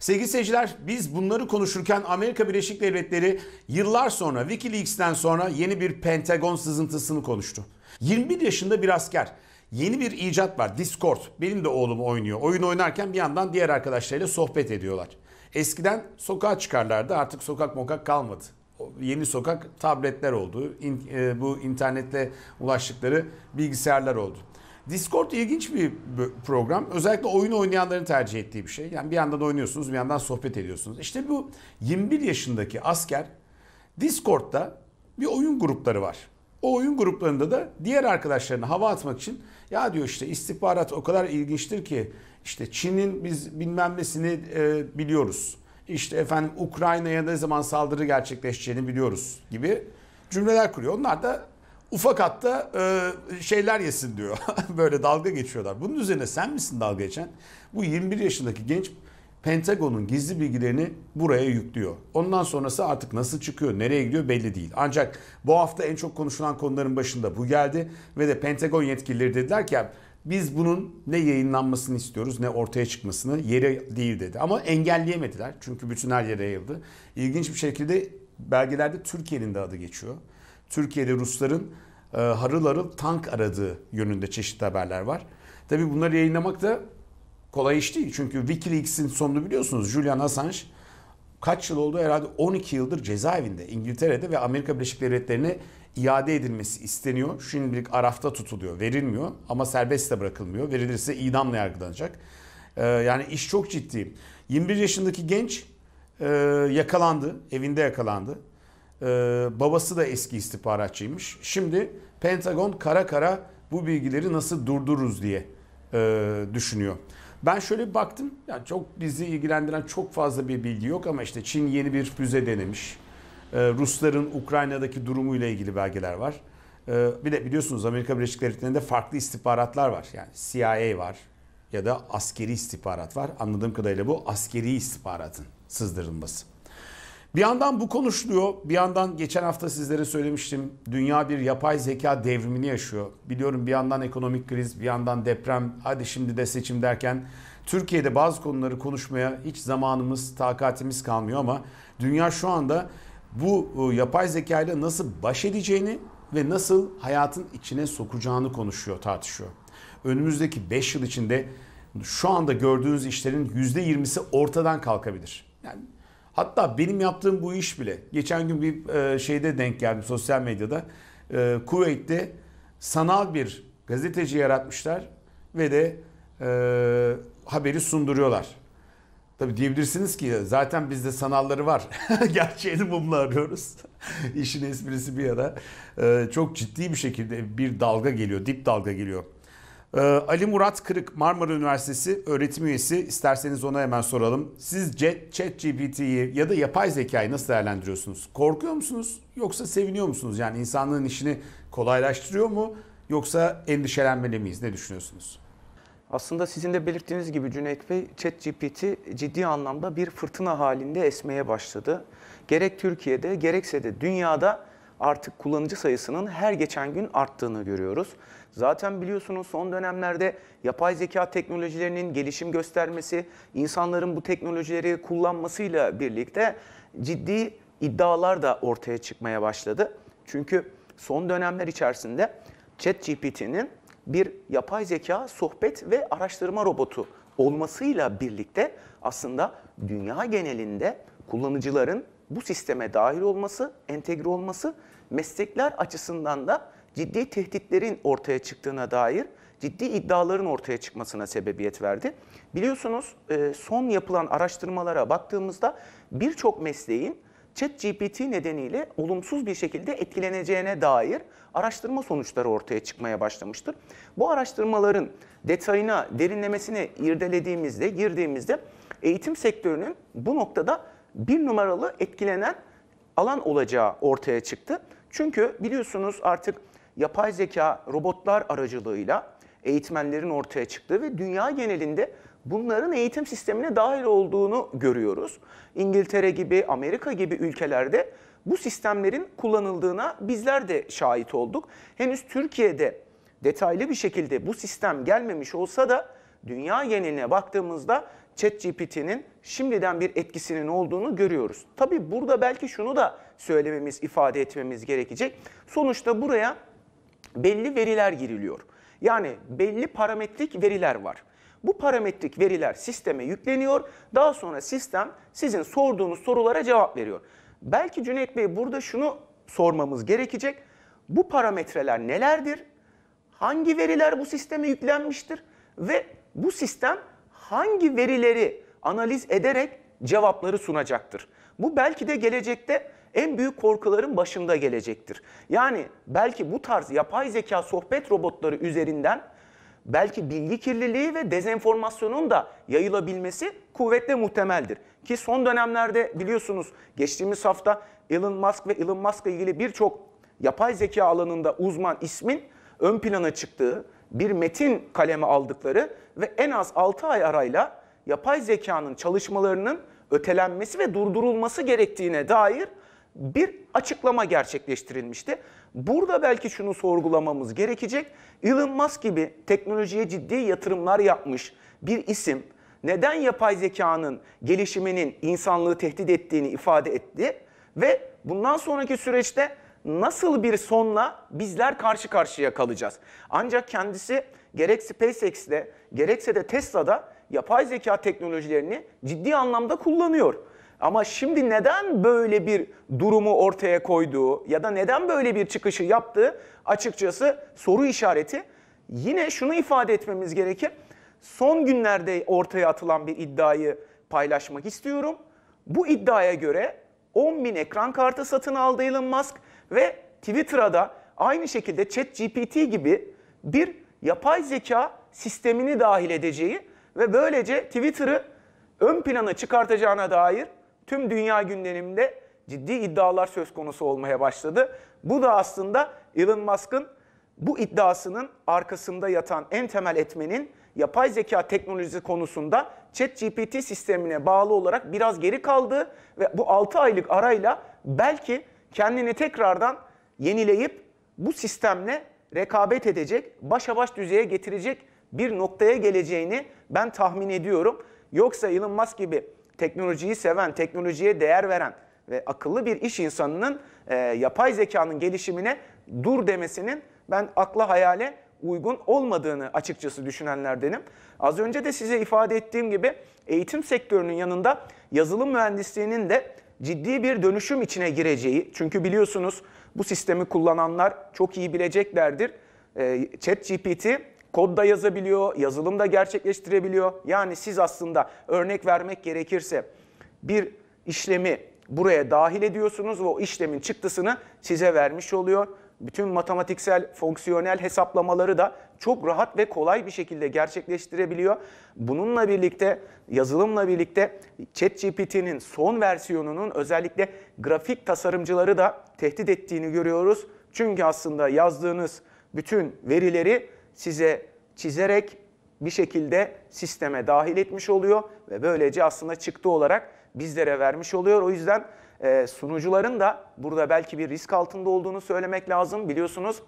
Sevgili seyirciler biz bunları konuşurken Amerika Birleşik Devletleri yıllar sonra Wikileaks'ten sonra yeni bir Pentagon sızıntısını konuştu. 21 yaşında bir asker yeni bir icat var Discord. Benim de oğlum oynuyor. Oyun oynarken bir yandan diğer arkadaşlarıyla sohbet ediyorlar. Eskiden sokağa çıkarlardı artık sokak mokak kalmadı. Yeni sokak tabletler oldu. E, bu internetle ulaştıkları bilgisayarlar oldu. Discord ilginç bir program. Özellikle oyun oynayanların tercih ettiği bir şey. Yani bir yandan oynuyorsunuz, bir yandan sohbet ediyorsunuz. İşte bu 21 yaşındaki asker Discord'da bir oyun grupları var. O oyun gruplarında da diğer arkadaşlarına hava atmak için ya diyor işte istihbarat o kadar ilginçtir ki işte Çin'in biz bilmem nesini e, biliyoruz. İşte efendim Ukrayna'ya ne zaman saldırı gerçekleşeceğini biliyoruz gibi cümleler kuruyor. Onlar da ufak hatta e, şeyler yesin diyor. Böyle dalga geçiyorlar. Bunun üzerine sen misin dalga geçen? Bu 21 yaşındaki genç Pentagon'un gizli bilgilerini buraya yüklüyor. Ondan sonrası artık nasıl çıkıyor, nereye gidiyor belli değil. Ancak bu hafta en çok konuşulan konuların başında bu geldi ve de Pentagon yetkilileri dediler ki biz bunun ne yayınlanmasını istiyoruz ne ortaya çıkmasını yeri değil dedi. Ama engelleyemediler çünkü bütün her yere yayıldı. İlginç bir şekilde belgelerde Türkiye'nin de adı geçiyor. Türkiye'de Rusların e, harıl harıl tank aradığı yönünde çeşitli haberler var. Tabi bunları yayınlamak da kolay iş değil. Çünkü Wikileaks'in sonunu biliyorsunuz. Julian Assange kaç yıl oldu herhalde 12 yıldır cezaevinde İngiltere'de ve Amerika Birleşik Devletleri'ne iade edilmesi isteniyor. Şimdilik arafta tutuluyor, verilmiyor ama serbest de bırakılmıyor. Verilirse idamla yargılanacak. Ee, yani iş çok ciddi. 21 yaşındaki genç e, yakalandı, evinde yakalandı. Ee, babası da eski istihbaratçıymış. Şimdi Pentagon kara kara bu bilgileri nasıl durdururuz diye e, düşünüyor. Ben şöyle bir baktım. Yani çok bizi ilgilendiren çok fazla bir bilgi yok ama işte Çin yeni bir füze denemiş. Ee, Rusların Ukrayna'daki durumuyla ilgili belgeler var. Ee, bir de biliyorsunuz Amerika Birleşik Devletleri'nde farklı istihbaratlar var. Yani CIA var ya da askeri istihbarat var. Anladığım kadarıyla bu askeri istihbaratın sızdırılması. Bir yandan bu konuşuluyor, bir yandan geçen hafta sizlere söylemiştim. Dünya bir yapay zeka devrimini yaşıyor. Biliyorum bir yandan ekonomik kriz, bir yandan deprem, hadi şimdi de seçim derken Türkiye'de bazı konuları konuşmaya hiç zamanımız, takatimiz kalmıyor ama dünya şu anda bu e, yapay zeka ile nasıl baş edeceğini ve nasıl hayatın içine sokacağını konuşuyor, tartışıyor. Önümüzdeki 5 yıl içinde şu anda gördüğünüz işlerin %20'si ortadan kalkabilir. Yani Hatta benim yaptığım bu iş bile geçen gün bir e, şeyde denk geldim sosyal medyada. E, Kuveyt'te sanal bir gazeteci yaratmışlar ve de e, haberi sunduruyorlar. Tabii diyebilirsiniz ki zaten bizde sanalları var. Gerçeğini mumla arıyoruz. İşin esprisi bir yana. E, çok ciddi bir şekilde bir dalga geliyor, dip dalga geliyor. Ee, Ali Murat Kırık Marmara Üniversitesi öğretim üyesi isterseniz ona hemen soralım. Sizce ChatGPT'yi ya da yapay zekayı nasıl değerlendiriyorsunuz? Korkuyor musunuz yoksa seviniyor musunuz? Yani insanlığın işini kolaylaştırıyor mu yoksa endişelenmeli miyiz? Ne düşünüyorsunuz? Aslında sizin de belirttiğiniz gibi Cüneyt Bey, ChatGPT ciddi anlamda bir fırtına halinde esmeye başladı. Gerek Türkiye'de gerekse de dünyada artık kullanıcı sayısının her geçen gün arttığını görüyoruz. Zaten biliyorsunuz son dönemlerde yapay zeka teknolojilerinin gelişim göstermesi, insanların bu teknolojileri kullanmasıyla birlikte ciddi iddialar da ortaya çıkmaya başladı. Çünkü son dönemler içerisinde ChatGPT'nin bir yapay zeka sohbet ve araştırma robotu olmasıyla birlikte aslında dünya genelinde kullanıcıların bu sisteme dahil olması, entegre olması meslekler açısından da ciddi tehditlerin ortaya çıktığına dair ciddi iddiaların ortaya çıkmasına sebebiyet verdi. Biliyorsunuz e, son yapılan araştırmalara baktığımızda birçok mesleğin Chat GPT nedeniyle olumsuz bir şekilde etkileneceğine dair araştırma sonuçları ortaya çıkmaya başlamıştır. Bu araştırmaların detayına, derinlemesine irdelediğimizde, girdiğimizde eğitim sektörünün bu noktada bir numaralı etkilenen alan olacağı ortaya çıktı. Çünkü biliyorsunuz artık yapay zeka robotlar aracılığıyla eğitmenlerin ortaya çıktığı ve dünya genelinde bunların eğitim sistemine dahil olduğunu görüyoruz. İngiltere gibi, Amerika gibi ülkelerde bu sistemlerin kullanıldığına bizler de şahit olduk. Henüz Türkiye'de detaylı bir şekilde bu sistem gelmemiş olsa da dünya geneline baktığımızda ChatGPT'nin şimdiden bir etkisinin olduğunu görüyoruz. Tabi burada belki şunu da söylememiz, ifade etmemiz gerekecek. Sonuçta buraya belli veriler giriliyor. Yani belli parametrik veriler var. Bu parametrik veriler sisteme yükleniyor. Daha sonra sistem sizin sorduğunuz sorulara cevap veriyor. Belki Cüneyt Bey burada şunu sormamız gerekecek. Bu parametreler nelerdir? Hangi veriler bu sisteme yüklenmiştir? Ve bu sistem hangi verileri analiz ederek cevapları sunacaktır. Bu belki de gelecekte en büyük korkuların başında gelecektir. Yani belki bu tarz yapay zeka sohbet robotları üzerinden belki bilgi kirliliği ve dezenformasyonun da yayılabilmesi kuvvetle muhtemeldir. Ki son dönemlerde biliyorsunuz geçtiğimiz hafta Elon Musk ve Elon Musk'la ilgili birçok yapay zeka alanında uzman ismin ön plana çıktığı bir metin kaleme aldıkları ve en az 6 ay arayla yapay zekanın çalışmalarının ötelenmesi ve durdurulması gerektiğine dair bir açıklama gerçekleştirilmişti. Burada belki şunu sorgulamamız gerekecek. Elon Musk gibi teknolojiye ciddi yatırımlar yapmış bir isim neden yapay zekanın gelişiminin insanlığı tehdit ettiğini ifade etti ve bundan sonraki süreçte nasıl bir sonla bizler karşı karşıya kalacağız. Ancak kendisi gerek SpaceX'te gerekse de Tesla'da yapay zeka teknolojilerini ciddi anlamda kullanıyor. Ama şimdi neden böyle bir durumu ortaya koyduğu ya da neden böyle bir çıkışı yaptığı açıkçası soru işareti. Yine şunu ifade etmemiz gerekir. Son günlerde ortaya atılan bir iddiayı paylaşmak istiyorum. Bu iddiaya göre 10 bin ekran kartı satın aldı Elon Musk ve Twitter'da aynı şekilde ChatGPT gibi bir yapay zeka sistemini dahil edeceği ve böylece Twitter'ı ön plana çıkartacağına dair tüm dünya gündeminde ciddi iddialar söz konusu olmaya başladı. Bu da aslında Elon Musk'ın bu iddiasının arkasında yatan en temel etmenin yapay zeka teknolojisi konusunda ChatGPT sistemine bağlı olarak biraz geri kaldığı ve bu 6 aylık arayla belki kendini tekrardan yenileyip bu sistemle rekabet edecek, başa baş düzeye getirecek bir noktaya geleceğini ben tahmin ediyorum. Yoksa Elon Musk gibi teknolojiyi seven, teknolojiye değer veren ve akıllı bir iş insanının e, yapay zekanın gelişimine dur demesinin ben akla hayale uygun olmadığını açıkçası düşünenlerdenim. Az önce de size ifade ettiğim gibi eğitim sektörünün yanında yazılım mühendisliğinin de ciddi bir dönüşüm içine gireceği, çünkü biliyorsunuz bu sistemi kullananlar çok iyi bileceklerdir. E, ee, Chat GPT kod da yazabiliyor, yazılım da gerçekleştirebiliyor. Yani siz aslında örnek vermek gerekirse bir işlemi buraya dahil ediyorsunuz ve o işlemin çıktısını size vermiş oluyor bütün matematiksel, fonksiyonel hesaplamaları da çok rahat ve kolay bir şekilde gerçekleştirebiliyor. Bununla birlikte, yazılımla birlikte ChatGPT'nin son versiyonunun özellikle grafik tasarımcıları da tehdit ettiğini görüyoruz. Çünkü aslında yazdığınız bütün verileri size çizerek bir şekilde sisteme dahil etmiş oluyor ve böylece aslında çıktı olarak bizlere vermiş oluyor. O yüzden e, sunucuların da burada belki bir risk altında olduğunu söylemek lazım. Biliyorsunuz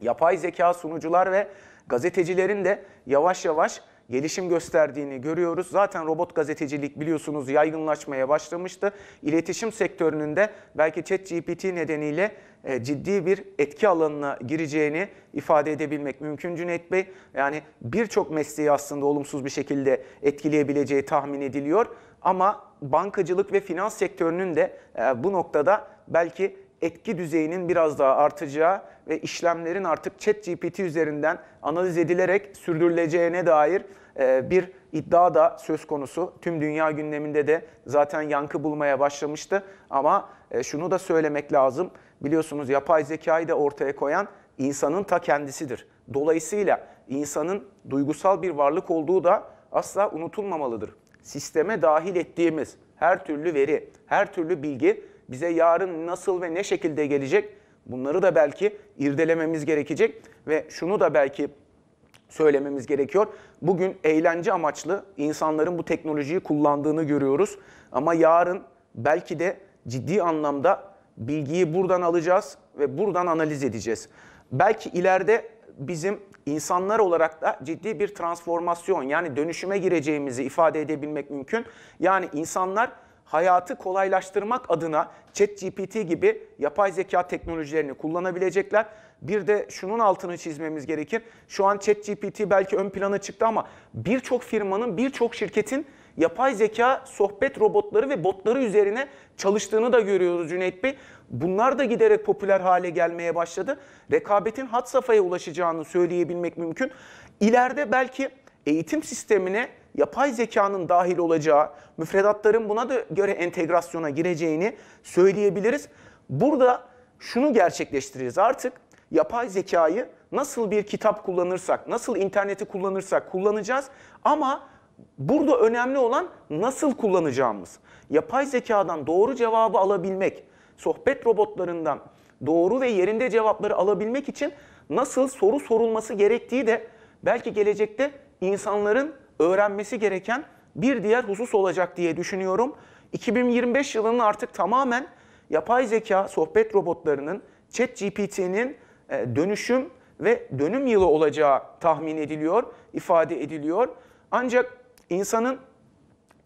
yapay zeka sunucular ve gazetecilerin de yavaş yavaş gelişim gösterdiğini görüyoruz. Zaten robot gazetecilik biliyorsunuz yaygınlaşmaya başlamıştı. İletişim sektörünün de belki ChatGPT nedeniyle e, ciddi bir etki alanına gireceğini ifade edebilmek mümkün Cüneyt Bey. Yani birçok mesleği aslında olumsuz bir şekilde etkileyebileceği tahmin ediliyor. Ama bankacılık ve finans sektörünün de e, bu noktada belki etki düzeyinin biraz daha artacağı ve işlemlerin artık chat GPT üzerinden analiz edilerek sürdürüleceğine dair e, bir iddia da söz konusu. Tüm dünya gündeminde de zaten yankı bulmaya başlamıştı. Ama e, şunu da söylemek lazım. Biliyorsunuz yapay zekayı da ortaya koyan insanın ta kendisidir. Dolayısıyla insanın duygusal bir varlık olduğu da asla unutulmamalıdır sisteme dahil ettiğimiz her türlü veri, her türlü bilgi bize yarın nasıl ve ne şekilde gelecek bunları da belki irdelememiz gerekecek ve şunu da belki söylememiz gerekiyor. Bugün eğlence amaçlı insanların bu teknolojiyi kullandığını görüyoruz ama yarın belki de ciddi anlamda bilgiyi buradan alacağız ve buradan analiz edeceğiz. Belki ileride bizim insanlar olarak da ciddi bir transformasyon yani dönüşüme gireceğimizi ifade edebilmek mümkün. Yani insanlar hayatı kolaylaştırmak adına ChatGPT gibi yapay zeka teknolojilerini kullanabilecekler. Bir de şunun altını çizmemiz gerekir. Şu an ChatGPT belki ön plana çıktı ama birçok firmanın, birçok şirketin yapay zeka sohbet robotları ve botları üzerine çalıştığını da görüyoruz Cüneyt Bey. Bunlar da giderek popüler hale gelmeye başladı. Rekabetin hat safhaya ulaşacağını söyleyebilmek mümkün. İleride belki eğitim sistemine yapay zekanın dahil olacağı, müfredatların buna da göre entegrasyona gireceğini söyleyebiliriz. Burada şunu gerçekleştiririz artık yapay zekayı nasıl bir kitap kullanırsak, nasıl interneti kullanırsak kullanacağız ama burada önemli olan nasıl kullanacağımız. Yapay zekadan doğru cevabı alabilmek, sohbet robotlarından doğru ve yerinde cevapları alabilmek için nasıl soru sorulması gerektiği de belki gelecekte insanların öğrenmesi gereken bir diğer husus olacak diye düşünüyorum. 2025 yılının artık tamamen yapay zeka sohbet robotlarının chat GPT'nin e, dönüşüm ve dönüm yılı olacağı tahmin ediliyor, ifade ediliyor. Ancak İnsanın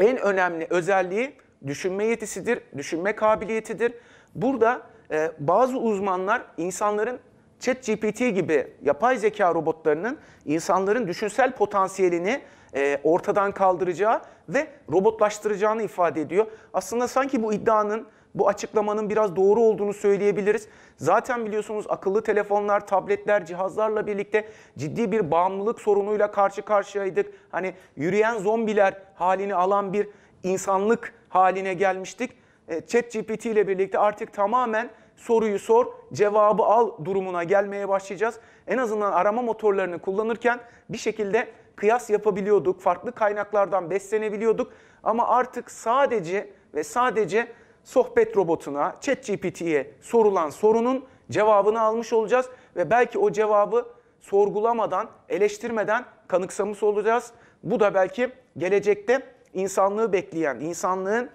en önemli özelliği düşünme yetisidir, düşünme kabiliyetidir. Burada e, bazı uzmanlar insanların Chat GPT gibi yapay zeka robotlarının insanların düşünsel potansiyelini e, ortadan kaldıracağı ve robotlaştıracağını ifade ediyor. Aslında sanki bu iddianın bu açıklamanın biraz doğru olduğunu söyleyebiliriz. Zaten biliyorsunuz akıllı telefonlar, tabletler, cihazlarla birlikte ciddi bir bağımlılık sorunuyla karşı karşıyaydık. Hani yürüyen zombiler halini alan bir insanlık haline gelmiştik. E, Chat GPT ile birlikte artık tamamen soruyu sor, cevabı al durumuna gelmeye başlayacağız. En azından arama motorlarını kullanırken bir şekilde kıyas yapabiliyorduk, farklı kaynaklardan beslenebiliyorduk. Ama artık sadece ve sadece sohbet robotuna, ChatGPT'ye sorulan sorunun cevabını almış olacağız ve belki o cevabı sorgulamadan, eleştirmeden kanıksamış olacağız. Bu da belki gelecekte insanlığı bekleyen, insanlığın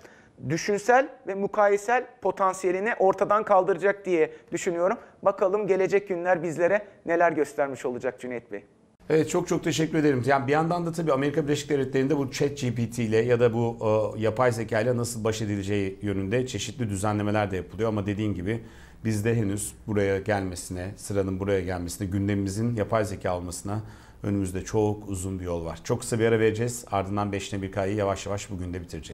düşünsel ve mukayesel potansiyelini ortadan kaldıracak diye düşünüyorum. Bakalım gelecek günler bizlere neler göstermiş olacak Cüneyt Bey. Evet çok çok teşekkür ederim. Yani bir yandan da tabii Amerika Birleşik Devletleri'nde bu chat GPT ile ya da bu e, yapay zeka ile nasıl baş edileceği yönünde çeşitli düzenlemeler de yapılıyor. Ama dediğin gibi bizde henüz buraya gelmesine, sıranın buraya gelmesine, gündemimizin yapay zeka olmasına önümüzde çok uzun bir yol var. Çok kısa bir ara vereceğiz. Ardından 5'ine 1 kayı yavaş yavaş bugün de bitireceğiz.